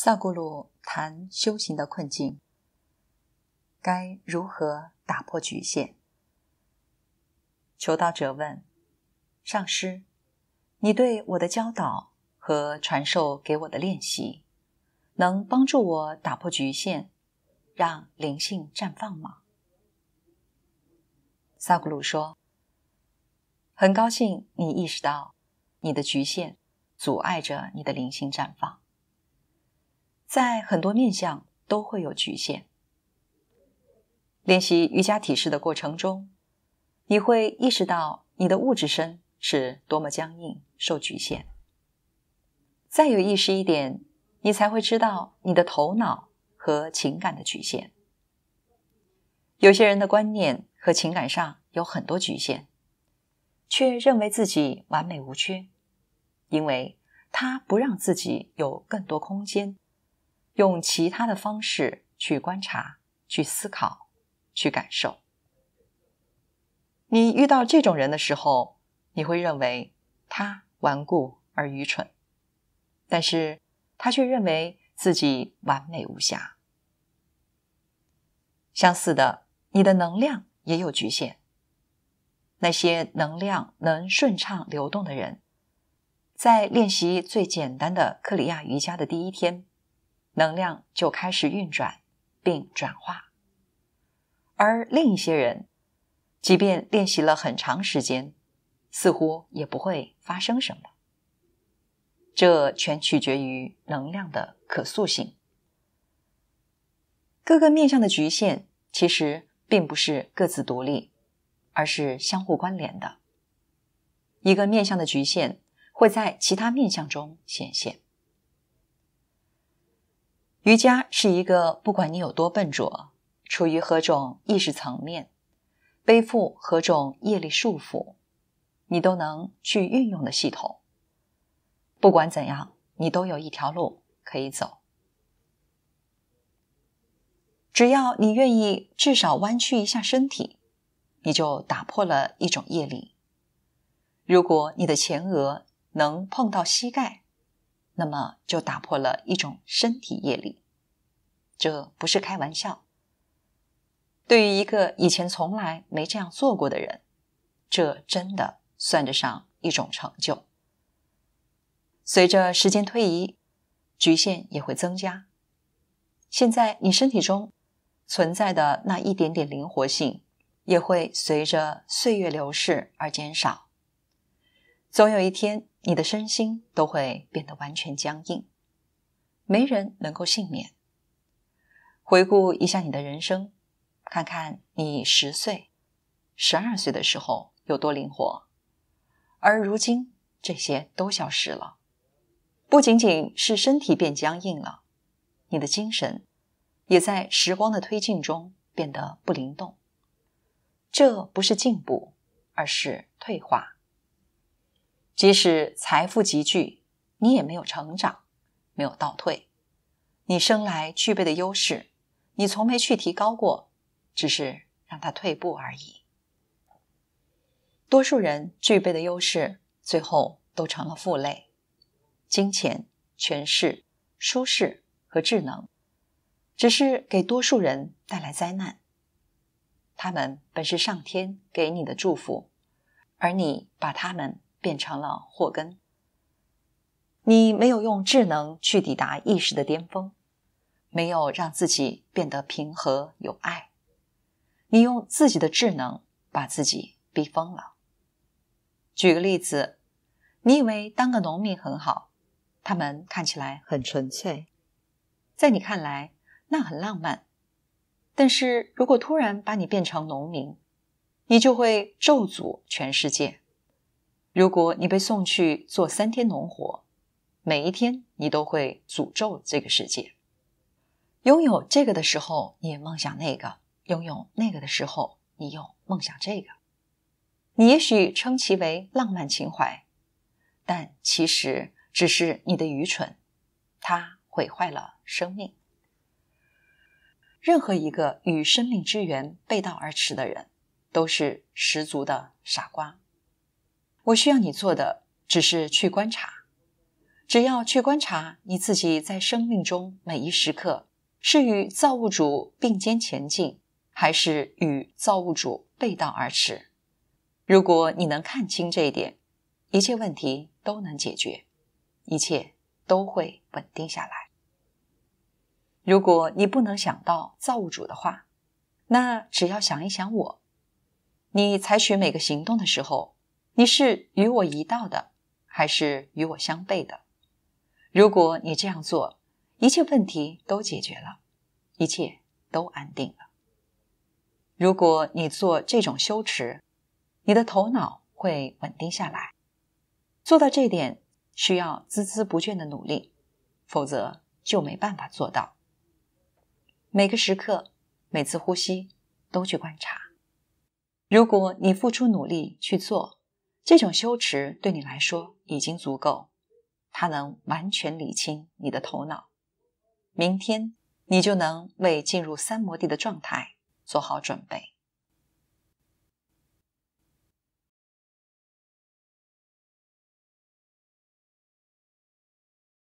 萨古鲁谈修行的困境，该如何打破局限？求道者问：“上师，你对我的教导和传授给我的练习，能帮助我打破局限，让灵性绽放吗？”萨古鲁说：“很高兴你意识到你的局限阻碍着你的灵性绽放。”在很多面相都会有局限。练习瑜伽体式的过程中，你会意识到你的物质身是多么僵硬、受局限。再有意识一点，你才会知道你的头脑和情感的局限。有些人的观念和情感上有很多局限，却认为自己完美无缺，因为他不让自己有更多空间。用其他的方式去观察、去思考、去感受。你遇到这种人的时候，你会认为他顽固而愚蠢，但是他却认为自己完美无瑕。相似的，你的能量也有局限。那些能量能顺畅流动的人，在练习最简单的克里亚瑜伽的第一天。能量就开始运转并转化，而另一些人，即便练习了很长时间，似乎也不会发生什么。这全取决于能量的可塑性。各个面向的局限其实并不是各自独立，而是相互关联的。一个面向的局限会在其他面向中显现。瑜伽是一个不管你有多笨拙，处于何种意识层面，背负何种业力束缚，你都能去运用的系统。不管怎样，你都有一条路可以走。只要你愿意，至少弯曲一下身体，你就打破了一种业力。如果你的前额能碰到膝盖。那么就打破了一种身体业力，这不是开玩笑。对于一个以前从来没这样做过的人，这真的算得上一种成就。随着时间推移，局限也会增加。现在你身体中存在的那一点点灵活性，也会随着岁月流逝而减少。总有一天。你的身心都会变得完全僵硬，没人能够幸免。回顾一下你的人生，看看你十岁、十二岁的时候有多灵活，而如今这些都消失了。不仅仅是身体变僵硬了，你的精神也在时光的推进中变得不灵动。这不是进步，而是退化。即使财富集聚，你也没有成长，没有倒退。你生来具备的优势，你从没去提高过，只是让它退步而已。多数人具备的优势，最后都成了负累：金钱、权势、舒适和智能，只是给多数人带来灾难。他们本是上天给你的祝福，而你把他们。变成了祸根。你没有用智能去抵达意识的巅峰，没有让自己变得平和有爱，你用自己的智能把自己逼疯了。举个例子，你以为当个农民很好，他们看起来很纯粹，在你看来那很浪漫。但是如果突然把你变成农民，你就会咒诅全世界。如果你被送去做三天农活，每一天你都会诅咒这个世界。拥有这个的时候，你梦想那个；拥有那个的时候，你又梦想这个。你也许称其为浪漫情怀，但其实只是你的愚蠢，它毁坏了生命。任何一个与生命之源背道而驰的人，都是十足的傻瓜。我需要你做的只是去观察，只要去观察你自己在生命中每一时刻是与造物主并肩前进，还是与造物主背道而驰。如果你能看清这一点，一切问题都能解决，一切都会稳定下来。如果你不能想到造物主的话，那只要想一想我。你采取每个行动的时候。你是与我一道的，还是与我相悖的？如果你这样做，一切问题都解决了，一切都安定了。如果你做这种修持，你的头脑会稳定下来。做到这点需要孜孜不倦的努力，否则就没办法做到。每个时刻，每次呼吸都去观察。如果你付出努力去做，这种羞耻对你来说已经足够，它能完全理清你的头脑。明天你就能为进入三摩地的状态做好准备。